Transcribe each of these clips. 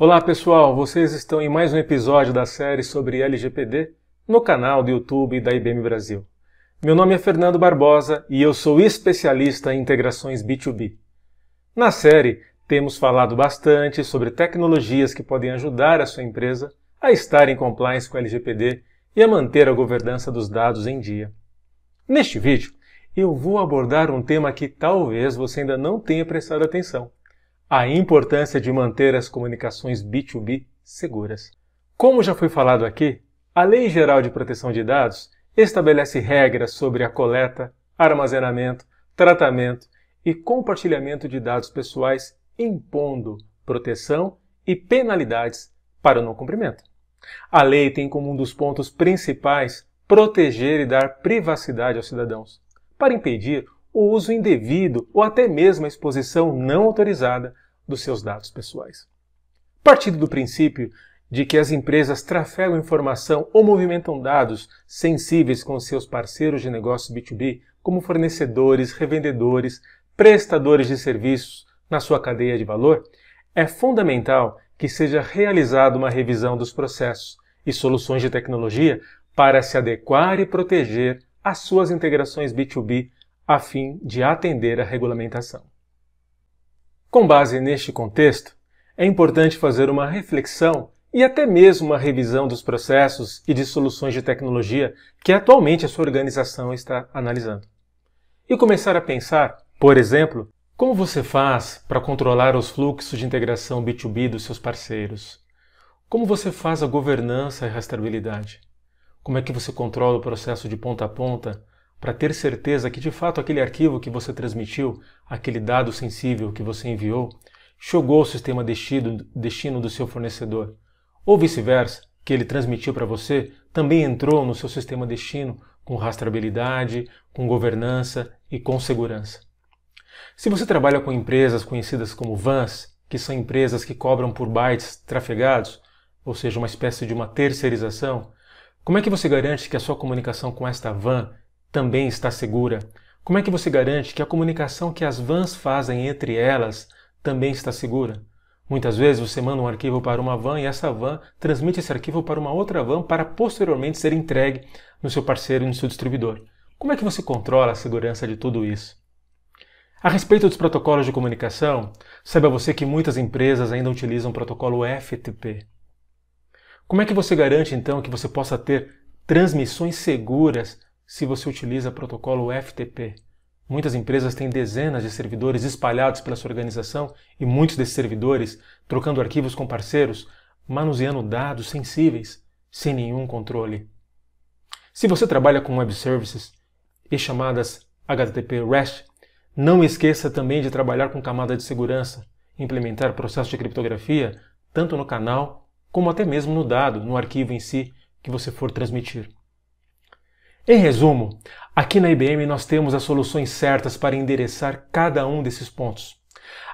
Olá pessoal, vocês estão em mais um episódio da série sobre LGPD no canal do YouTube da IBM Brasil. Meu nome é Fernando Barbosa e eu sou especialista em integrações B2B. Na série, temos falado bastante sobre tecnologias que podem ajudar a sua empresa a estar em compliance com a LGPD e a manter a governança dos dados em dia. Neste vídeo, eu vou abordar um tema que talvez você ainda não tenha prestado atenção a importância de manter as comunicações B2B seguras. Como já foi falado aqui, a Lei Geral de Proteção de Dados estabelece regras sobre a coleta, armazenamento, tratamento e compartilhamento de dados pessoais, impondo proteção e penalidades para o não cumprimento. A lei tem como um dos pontos principais proteger e dar privacidade aos cidadãos, para impedir o uso indevido ou até mesmo a exposição não autorizada dos seus dados pessoais. Partindo do princípio de que as empresas trafegam informação ou movimentam dados sensíveis com seus parceiros de negócio B2B, como fornecedores, revendedores, prestadores de serviços na sua cadeia de valor, é fundamental que seja realizada uma revisão dos processos e soluções de tecnologia para se adequar e proteger as suas integrações B2B a fim de atender à regulamentação. Com base neste contexto, é importante fazer uma reflexão e até mesmo uma revisão dos processos e de soluções de tecnologia que atualmente a sua organização está analisando. E começar a pensar, por exemplo, como você faz para controlar os fluxos de integração B2B dos seus parceiros? Como você faz a governança e rastreabilidade? Como é que você controla o processo de ponta a ponta para ter certeza que de fato aquele arquivo que você transmitiu, aquele dado sensível que você enviou, chegou ao sistema destino, destino do seu fornecedor, ou vice-versa, que ele transmitiu para você também entrou no seu sistema destino com rastreabilidade, com governança e com segurança. Se você trabalha com empresas conhecidas como VANs, que são empresas que cobram por bytes trafegados, ou seja, uma espécie de uma terceirização, como é que você garante que a sua comunicação com esta van também está segura? Como é que você garante que a comunicação que as vans fazem entre elas também está segura? Muitas vezes você manda um arquivo para uma van e essa van transmite esse arquivo para uma outra van para posteriormente ser entregue no seu parceiro e no seu distribuidor. Como é que você controla a segurança de tudo isso? A respeito dos protocolos de comunicação, saiba você que muitas empresas ainda utilizam o protocolo FTP. Como é que você garante então que você possa ter transmissões seguras se você utiliza protocolo FTP. Muitas empresas têm dezenas de servidores espalhados pela sua organização e muitos desses servidores trocando arquivos com parceiros, manuseando dados sensíveis, sem nenhum controle. Se você trabalha com web services e chamadas HTTP REST, não esqueça também de trabalhar com camada de segurança, implementar processos de criptografia tanto no canal como até mesmo no dado, no arquivo em si que você for transmitir. Em resumo, aqui na IBM nós temos as soluções certas para endereçar cada um desses pontos.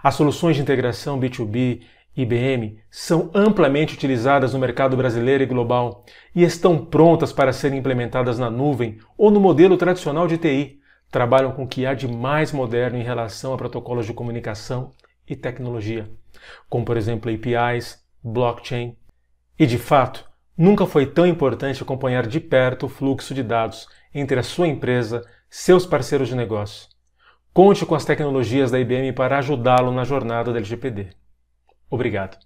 As soluções de integração B2B IBM são amplamente utilizadas no mercado brasileiro e global e estão prontas para serem implementadas na nuvem ou no modelo tradicional de TI. Trabalham com o que há de mais moderno em relação a protocolos de comunicação e tecnologia, como por exemplo APIs, blockchain. E de fato, Nunca foi tão importante acompanhar de perto o fluxo de dados entre a sua empresa, seus parceiros de negócio. Conte com as tecnologias da IBM para ajudá-lo na jornada da LGPD. Obrigado.